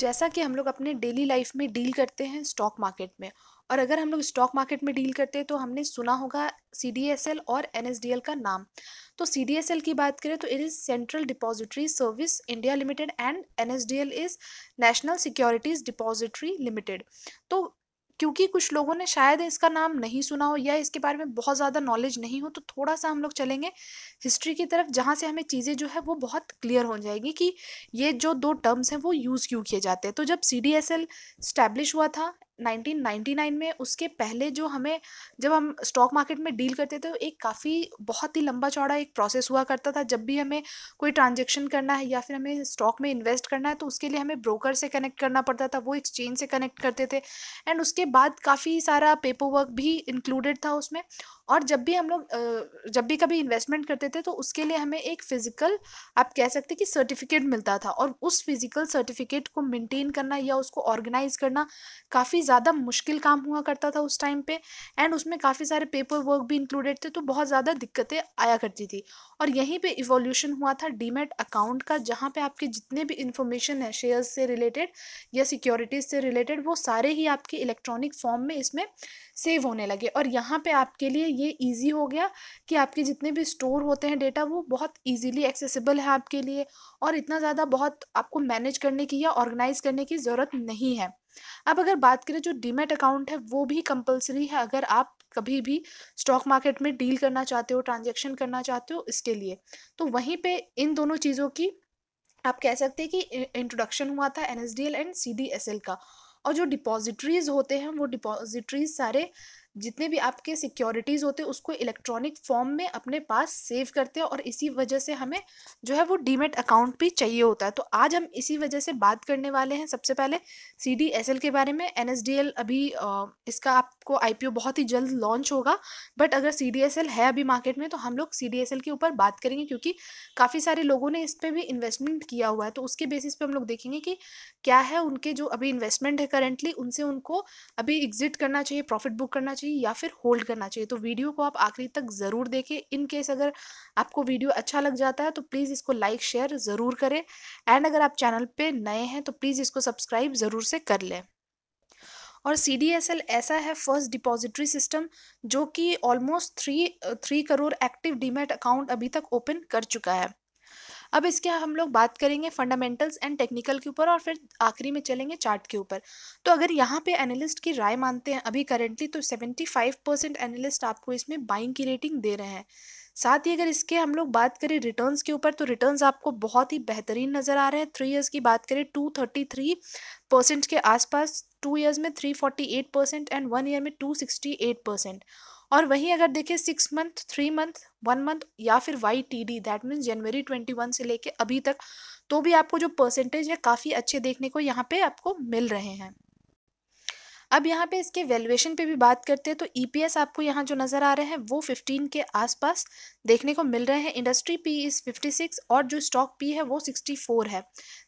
जैसा कि हम लोग अपने डेली लाइफ में डील करते हैं स्टॉक मार्केट में और अगर हम लोग स्टॉक मार्केट में डील करते हैं तो हमने सुना होगा सी और एन का नाम तो सी की बात करें तो it is Central Depository Service India Limited and N is National Securities Depository Limited तो क्योंकि कुछ लोगों ने शायद इसका नाम नहीं सुना हो या इसके बारे में बहुत ज़्यादा नॉलेज नहीं हो तो थोड़ा सा हम लोग चलेंगे हिस्ट्री की तरफ जहाँ से हमें चीज़ें जो है वो बहुत क्लियर हो जाएगी कि ये जो दो टर्म्स हैं वो यूज़ क्यों किए जाते हैं तो जब C D S L establish हुआ था 1999 में उसके पहले जो हमें जब हम स्टॉक मार्केट में डील करते थे एक काफ़ी बहुत ही लंबा चौड़ा एक प्रोसेस हुआ करता था जब भी हमें कोई ट्रांजेक्शन करना है या फिर हमें स्टॉक में इन्वेस्ट करना है तो उसके लिए हमें ब्रोकर से कनेक्ट करना पड़ता था वो एक्सचेंज से कनेक्ट करते थे एंड उसके बाद काफ़ी सारा पेपर वर्क भी इंक्लूडेड था उसमें और जब भी हम लोग जब भी कभी इन्वेस्टमेंट करते थे तो उसके लिए हमें एक फ़िज़िकल आप कह सकते कि सर्टिफिकेट मिलता था और उस फिज़िकल सर्टिफिकेट को मेंटेन करना या उसको ऑर्गेनाइज करना काफ़ी ज़्यादा मुश्किल काम हुआ करता था उस टाइम पे एंड उसमें काफ़ी सारे पेपर वर्क भी इंक्लूडेड थे तो बहुत ज़्यादा दिक्कतें आया करती थी और यहीं पर इवोल्यूशन हुआ था डीमेट अकाउंट का जहाँ पर आपके जितने भी इंफॉर्मेशन है शेयर्स से रिलेटेड या सिक्योरिटीज़ से रिलेटेड वो सारे ही आपके इलेक्ट्रॉनिक फॉर्म में इसमें सेव होने लगे और यहाँ पर आपके लिए ये इजी हो गया कि आपके जितने भी स्टोर होते हैं डेटा वो बहुत इजीली एक्सेसिबल है आपके लिए और इतना ज़्यादा बहुत आपको मैनेज करने की या ऑर्गेनाइज करने की ज़रूरत नहीं है अब अगर बात करें जो डीमेट अकाउंट है वो भी कंपलसरी है अगर आप कभी भी स्टॉक मार्केट में डील करना चाहते हो ट्रांजेक्शन करना चाहते हो इसके लिए तो वहीं पर इन दोनों चीज़ों की आप कह सकते हैं कि इंट्रोडक्शन हुआ था एन एंड सी का और जो डिपॉजिटरीज होते हैं वो डिपॉजिटरीज सारे जितने भी आपके सिक्योरिटीज़ होते हैं उसको इलेक्ट्रॉनिक फॉर्म में अपने पास सेव करते हैं और इसी वजह से हमें जो है वो डीमेट अकाउंट भी चाहिए होता है तो आज हम इसी वजह से बात करने वाले हैं सबसे पहले सी डी एस एल के बारे में एन एस डी एल अभी इसका आपको आई पी ओ बहुत ही जल्द लॉन्च होगा बट अगर सी डी एस एल है अभी मार्केट में तो हम लोग सी डी एस एल के ऊपर बात करेंगे क्योंकि काफ़ी सारे लोगों ने इस पर भी इन्वेस्टमेंट किया हुआ है तो उसके बेसिस पे हम लोग देखेंगे कि क्या है उनके जो अभी इन्वेस्टमेंट है करेंटली उनसे उनको अभी एग्जिट करना चाहिए प्रॉफिट बुक करना चाहिए चाहिए या फिर होल्ड करना चाहिए तो वीडियो को आप आखिरी तक ज़रूर देखें इन केस अगर आपको वीडियो अच्छा लग जाता है तो प्लीज़ इसको लाइक शेयर ज़रूर करें एंड अगर आप चैनल पर नए हैं तो प्लीज़ इसको सब्सक्राइब ज़रूर से कर लें और सी डी एस एल ऐसा है फर्स्ट डिपॉजिटरी सिस्टम जो कि almost three three crore active demat account अभी तक ओपन कर चुका है अब इसके हम लोग बात करेंगे फंडामेंटल्स एंड टेक्निकल के ऊपर और फिर आखिरी में चलेंगे चार्ट के ऊपर तो अगर यहाँ पे एनालिस्ट की राय मानते हैं अभी करेंटली तो सेवेंटी फाइव परसेंट एनालिस्ट आपको इसमें बाइंग की रेटिंग दे रहे हैं साथ ही अगर इसके हम लोग बात करें रिटर्न्स के ऊपर तो रिटर्न्स आपको बहुत ही बेहतरीन नज़र आ रहे हैं थ्री ईयर्स की बात करें टू थर्टी थ्री परसेंट के आसपास टू ईयर्स में three forty eight percent and one year में टू सिक्सटी एट परसेंट और वहीं अगर देखें six month three month one month या फिर Y T D that means जनवरी ट्वेंटी वन से लेके अभी तक तो भी आपको जो परसेंटेज है काफ़ी अच्छे देखने को यहाँ पे आपको मिल रहे हैं अब यहाँ पे इसके वैल्यूएशन पे भी बात करते हैं तो ईपीएस e आपको यहाँ जो नज़र आ रहे हैं वो 15 के आसपास देखने को मिल रहे हैं इंडस्ट्री पी इज़ 56 और जो स्टॉक पी है वो 64 है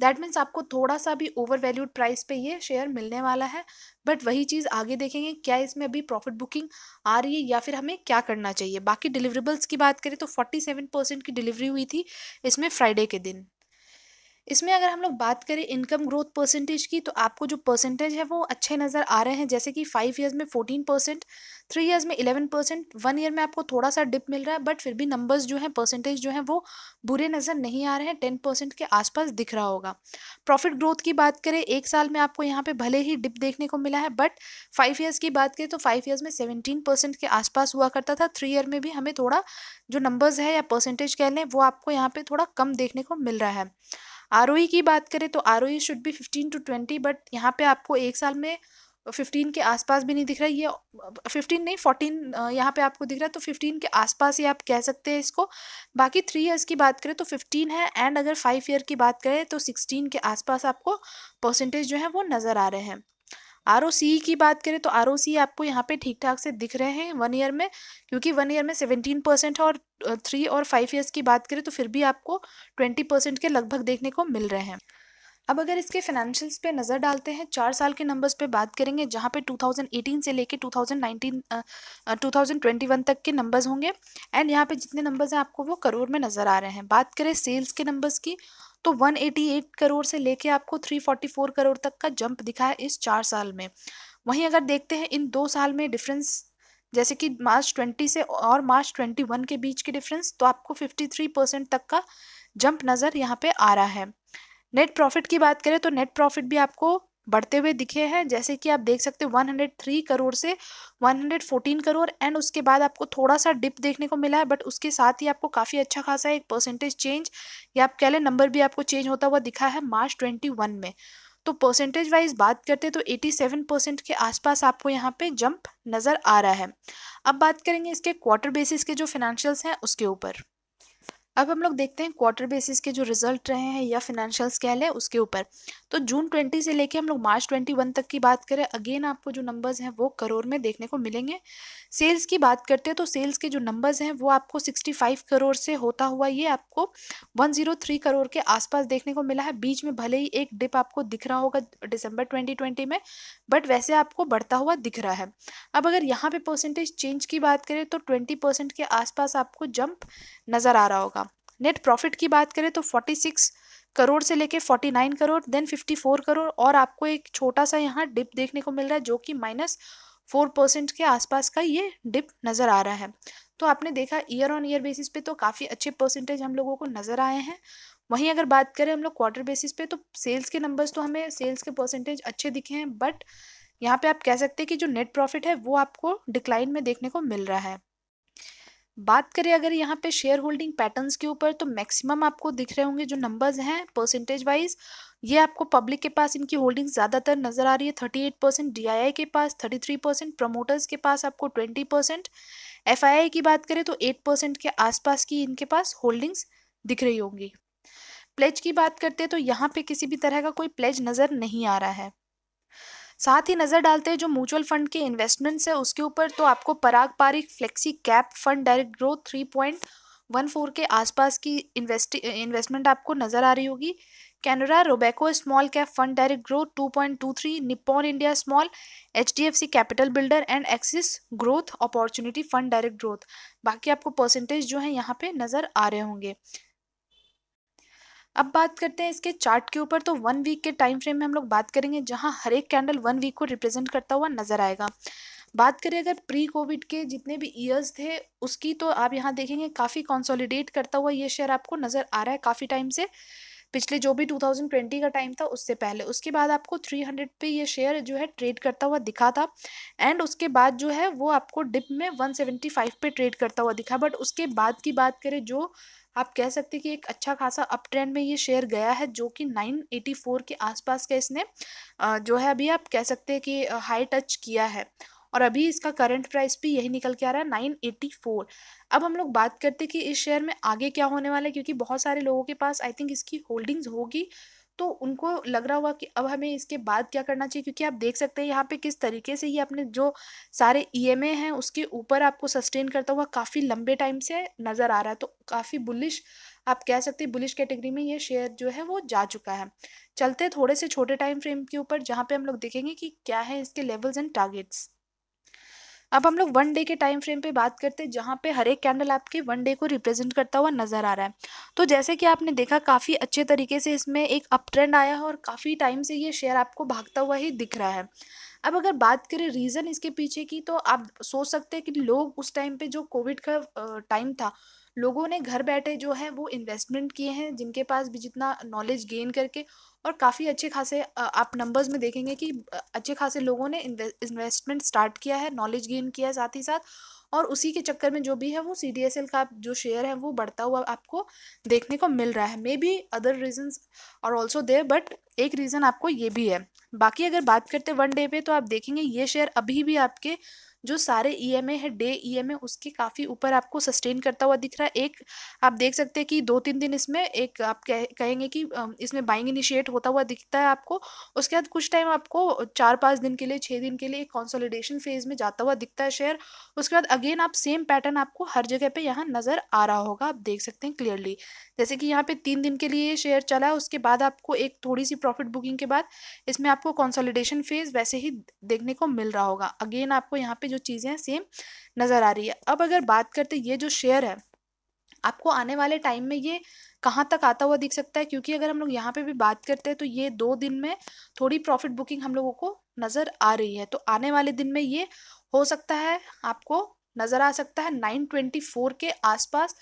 दैट मीन्स आपको थोड़ा सा भी ओवर वैल्यूड प्राइस पे ये शेयर मिलने वाला है बट वही चीज़ आगे देखेंगे क्या इसमें अभी प्रॉफिट बुकिंग आ रही है या फिर हमें क्या करना चाहिए बाकी डिलीवरेबल्स की बात करें तो फोर्टी परसेंट की डिलीवरी हुई थी इसमें फ्राइडे के दिन इसमें अगर हम लोग बात करें इनकम ग्रोथ परसेंटेज की तो आपको जो परसेंटेज है वो अच्छे नज़र आ रहे हैं जैसे कि फाइव ईयर्स में फोर्टीन परसेंट थ्री ईयर्स में इलेवन परसेंट वन ईयर में आपको थोड़ा सा डिप मिल रहा है बट फिर भी नंबर्स जो हैं परसेंटेज जो है वो बुरे नज़र नहीं आ रहे हैं टेन परसेंट के आसपास दिख रहा होगा प्रॉफिट ग्रोथ की बात करें एक साल में आपको यहाँ पे भले ही डिप देखने को मिला है बट फाइव ईयर्स की बात करें तो फाइव ईयर्स में सेवनटीन परसेंट के आसपास हुआ करता था थ्री ईयर में भी हमें थोड़ा जो नंबर्स है या परसेंटेज कह लें वो आपको यहाँ पर थोड़ा कम देखने को मिल रहा है आर e की बात करें तो are should be fifteen to twenty but यहाँ पे आपको एक साल में फिफ्टीन के आसपास भी नहीं दिख रहा ये फिफ्टीन नहीं फोर्टीन यहाँ पे आपको दिख रहा है तो फिफ्टीन के आसपास ही आप कह सकते हैं इसको बाकी थ्री इयर्स की बात करें तो फिफ्टीन है एंड अगर फाइव ईयर की बात करें तो सिक्सटीन के आसपास आपको परसेंटेज जो है वो नज़र आ रहे हैं आर की बात करें तो आर आपको यहाँ पे ठीक ठाक से दिख रहे हैं वन ईयर में क्योंकि वन ईयर में सेवेंटीन परसेंट और थ्री और फाइव ईयर्स की बात करें तो फिर भी आपको ट्वेंटी परसेंट के लगभग देखने को मिल रहे हैं अब अगर इसके फाइनेंशियल्स पे नज़र डालते हैं चार साल के नंबर्स पे बात करेंगे जहाँ पे 2018 से लेके 2019 2021 तक के नंबर्स होंगे एंड यहाँ पे जितने नंबर्स हैं आपको वो करोड़ में नज़र आ रहे हैं बात करें सेल्स के नंबर्स की तो 188 करोड़ से लेके आपको 344 करोड़ तक का जंप दिखा है इस चार साल में वहीं अगर देखते हैं इन दो साल में डिफरेंस जैसे कि मार्च 20 से और मार्च 21 के बीच की डिफरेंस तो आपको 53 परसेंट तक का जंप नज़र यहाँ पे आ रहा है नेट प्रॉफिट की बात करें तो नेट प्रॉफिट भी आपको बढ़ते हुए दिखे हैं जैसे कि आप देख सकते हैं 103 करोड़ से 114 करोड़ एंड उसके बाद आपको थोड़ा सा डिप देखने को मिला है बट उसके साथ ही आपको काफ़ी अच्छा खासा एक परसेंटेज चेंज या आप कह लें नंबर भी आपको चेंज होता हुआ दिखा है मार्च ट्वेंटी में तो परसेंटेज वाइज बात करते हैं तो 87 परसेंट के आसपास आपको यहाँ पे जंप नज़र आ रहा है अब बात करेंगे इसके क्वार्टर बेसिस के जो फिनेंशियल्स हैं उसके ऊपर अब हम लोग देखते हैं क्वार्टर बेसिस के जो रिजल्ट रहे हैं या फिनेंशियल स्केल है उसके ऊपर तो जून ट्वेंटी से लेके हम लोग मार्च ट्वेंटी वन तक की बात करें अगेन आपको जो नंबर्स हैं वो करोड़ में देखने को मिलेंगे सेल्स की बात करते हैं तो सेल्स के जो नंबर्स हैं वो आपको सिक्सटी फाइव करोड़ से होता हुआ ये आपको वन जीरो थ्री करोड़ के आसपास देखने को मिला है बीच में भले ही एक डिप आपको दिख रहा होगा डिसम्बर ट्वेंटी ट्वेंटी में बट वैसे आपको बढ़ता हुआ दिख रहा है अब अगर यहाँ परसेंटेज चेंज की बात करें तो ट्वेंटी परसेंट के आसपास आपको जंप नज़र आ रहा होगा नेट प्रॉफिट की बात करें तो फोर्टी सिक्स करोड़ से लेके 49 करोड़ देन 54 करोड़ और आपको एक छोटा सा यहाँ डिप देखने को मिल रहा है जो कि माइनस फोर परसेंट के आसपास का ये डिप नज़र आ रहा है तो आपने देखा ईयर ऑन ईयर बेसिस पे तो काफ़ी अच्छे परसेंटेज हम लोगों को नज़र आए हैं वहीं अगर बात करें हम लोग क्वार्टर बेसिस पे तो सेल्स के नंबर्स तो हमें सेल्स के परसेंटेज अच्छे दिखे हैं बट यहाँ पे आप कह सकते हैं कि जो नेट प्रॉफिट है वो आपको डिक्लाइन में देखने को मिल रहा है बात करें अगर यहाँ पे शेयर होल्डिंग पैटर्न के ऊपर तो मैक्सिमम आपको दिख रहे होंगे जो नंबर्स हैं परसेंटेज वाइज ये आपको पब्लिक के पास इनकी होल्डिंग ज़्यादातर नज़र आ रही है thirty eight percent D I I के पास थर्टी थ्री परसेंट प्रमोटर्स के पास आपको twenty percent F I I की बात करें तो एट परसेंट के आसपास की इनके पास होल्डिंग्स दिख रही होंगी प्लेज की बात करते हैं तो यहाँ पे किसी भी तरह का कोई प्लेज नज़र नहीं आ रहा है साथ ही नज़र डालते हैं जो म्यूचुअल फंड के इन्वेस्टमेंट्स है उसके ऊपर तो आपको Parag Parikh flexi cap fund direct growth three point one four के आसपास की इन्वेस्ट इन्वेस्टमेंट आपको नज़र आ रही होगी Canara Robeco small cap fund direct growth two point two three Nippon India small H D F C capital builder and Axis growth opportunity fund direct growth बाकी आपको परसेंटेज जो है यहाँ पे नज़र आ रहे होंगे अब बात करते हैं इसके चार्ट के ऊपर तो वन वीक के टाइम फ्रेम में हम लोग बात करेंगे जहां हर एक कैंडल वन वीक को रिप्रेजेंट करता हुआ नजर आएगा बात करें अगर प्री कोविड के जितने भी ईयर्स थे उसकी तो आप यहाँ देखेंगे काफ़ी कंसोलिडेट करता हुआ ये शेयर आपको नज़र आ रहा है काफ़ी टाइम से पिछले जो भी 2020 का टाइम था उससे पहले उसके बाद आपको 300 पे ये शेयर जो है ट्रेड करता हुआ दिखा था एंड उसके बाद जो है वो आपको डिप में 175 पे ट्रेड करता हुआ दिखा बट उसके बाद की बात करें जो आप कह सकते हैं कि एक अच्छा खासा अप ट्रेंड में ये शेयर गया है जो कि 984 के आसपास का इसने जो है अभी आप कह सकते हैं कि हाई टच किया है और अभी इसका करंट प्राइस भी यही निकल के आ रहा है नाइन एटी फोर अब हम लोग बात करते हैं कि इस शेयर में आगे क्या होने वाला है क्योंकि बहुत सारे लोगों के पास आई थिंक इसकी होल्डिंग्स होगी तो उनको लग रहा होगा कि अब हमें इसके बाद क्या करना चाहिए क्योंकि आप देख सकते हैं यहाँ पे किस तरीके से ये अपने जो सारे ई एम ए हैं उसके ऊपर आपको सस्टेन करता हुआ काफ़ी लंबे टाइम से नज़र आ रहा है तो काफ़ी बुलिश आप कह सकते हैं बुलिश कैटेगरी में ये शेयर जो है वो जा चुका है चलते थोड़े से छोटे टाइम फ्रेम के ऊपर जहाँ पे हम लोग देखेंगे कि क्या है इसके लेवल्स एंड टारगेट्स अब हम लोग वन डे के टाइम फ्रेम पे बात करते हैं जहाँ पे हर एक कैंडल आपके वन डे को रिप्रेजेंट करता हुआ नज़र आ रहा है तो जैसे कि आपने देखा काफ़ी अच्छे तरीके से इसमें एक अप ट्रेंड आया है और काफ़ी टाइम से ये शेयर आपको भागता हुआ ही दिख रहा है अब अगर बात करें रीज़न इसके पीछे की तो आप सोच सकते हैं कि लोग उस टाइम पे जो कोविड का टाइम था लोगों ने घर बैठे जो है वो इन्वेस्टमेंट किए हैं जिनके पास भी जितना नॉलेज गेन करके और काफ़ी अच्छे खासे आप नंबर्स में देखेंगे कि अच्छे खासे लोगों ने इन्वेस्टमेंट स्टार्ट किया है नॉलेज गेन किया है साथ ही साथ और उसी के चक्कर में जो भी है वो सी डी एस एल का जो शेयर है वो बढ़ता हुआ आपको देखने को मिल रहा है मे बी अदर रीजन्स और ऑल्सो देर बट एक रीज़न आपको ये भी है बाकी अगर बात करते वन डे पे तो आप देखेंगे ये शेयर अभी भी आपके जो सारे ई एम ए है डे ई एम ए उसके काफ़ी ऊपर आपको सस्टेन करता हुआ दिख रहा है एक आप देख सकते हैं कि दो तीन दिन इसमें एक आप कह, कहेंगे कि इसमें बाइंग इनिशिएट होता हुआ दिखता है आपको उसके बाद कुछ टाइम आपको चार पाँच दिन के लिए छः दिन के लिए एक कॉन्सोलिडेशन फेज में जाता हुआ दिखता है शेयर उसके बाद अगेन आप सेम पैटर्न आपको हर जगह पर यहाँ नज़र आ रहा होगा आप देख सकते हैं क्लियरली जैसे कि यहाँ पे तीन दिन के लिए शेयर चला है उसके बाद आपको एक थोड़ी सी प्रॉफिट बुकिंग के बाद इसमें आपको कंसोलिडेशन फेज वैसे ही देखने को मिल रहा होगा अगेन आपको यहाँ पे जो चीज़ें सेम नज़र आ रही है अब अगर बात करते ये जो शेयर है आपको आने वाले टाइम में ये कहाँ तक आता हुआ दिख सकता है क्योंकि अगर हम लोग यहाँ पे भी बात करते हैं तो ये दो दिन में थोड़ी प्रॉफिट बुकिंग हम लोगों को नज़र आ रही है तो आने वाले दिन में ये हो सकता है आपको नज़र आ सकता है 924 के आसपास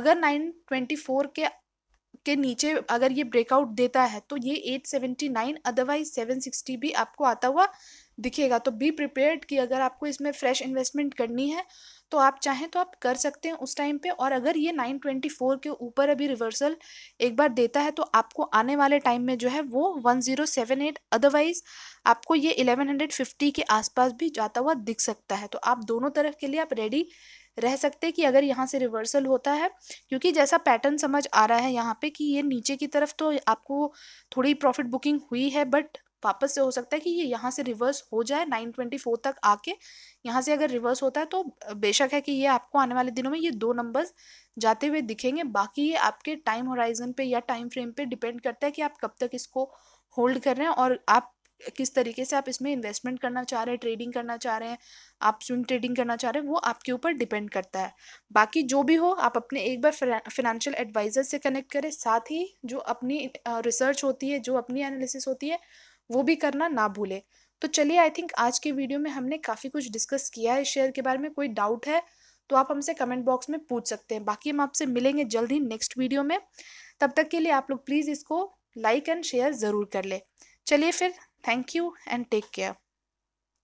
अगर 924 के के नीचे अगर ये ब्रेकआउट देता है तो ये 879 अदरवाइज 760 भी आपको आता हुआ दिखेगा तो बी प्रिपेयर्ड कि अगर आपको इसमें फ्रेश इन्वेस्टमेंट करनी है तो आप चाहें तो आप कर सकते हैं उस टाइम पे और अगर ये 924 के ऊपर अभी रिवर्सल एक बार देता है तो आपको आने वाले टाइम में जो है वो 1078 अदरवाइज आपको ये 1150 के आसपास भी जाता हुआ दिख सकता है तो आप दोनों तरफ के लिए आप रेडी रह सकते कि अगर यहाँ से रिवर्सल होता है क्योंकि जैसा पैटर्न समझ आ रहा है यहाँ पे कि ये नीचे की तरफ तो आपको थोड़ी प्रॉफिट बुकिंग हुई है बट वापस से हो सकता है कि ये यहाँ से रिवर्स हो जाए नाइन ट्वेंटी फोर तक आके यहाँ से अगर रिवर्स होता है तो बेशक है कि ये आपको आने वाले दिनों में ये दो नंबर्स जाते हुए दिखेंगे बाकी ये आपके टाइम होराइजन पे या टाइम फ्रेम पे डिपेंड करता है कि आप कब तक इसको होल्ड कर रहे हैं और आप किस तरीके से आप इसमें इन्वेस्टमेंट करना चाह रहे हैं ट्रेडिंग करना चाह रहे हैं आप स्विंग ट्रेडिंग करना चाह रहे हैं वो आपके ऊपर डिपेंड करता है बाकी जो भी हो आप अपने एक बार फिनेंशियल एडवाइज़र से कनेक्ट करें साथ ही जो अपनी रिसर्च होती है जो अपनी एनालिसिस होती है वो भी करना ना भूले तो चलिए आई थिंक आज के वीडियो में हमने काफ़ी कुछ डिस्कस किया है शेयर के बारे में कोई डाउट है तो आप हमसे कमेंट बॉक्स में पूछ सकते हैं बाकी हम आपसे मिलेंगे जल्द ही नेक्स्ट वीडियो में तब तक के लिए आप लोग प्लीज़ इसको लाइक एंड शेयर ज़रूर कर ले चलिए फिर thank you and take care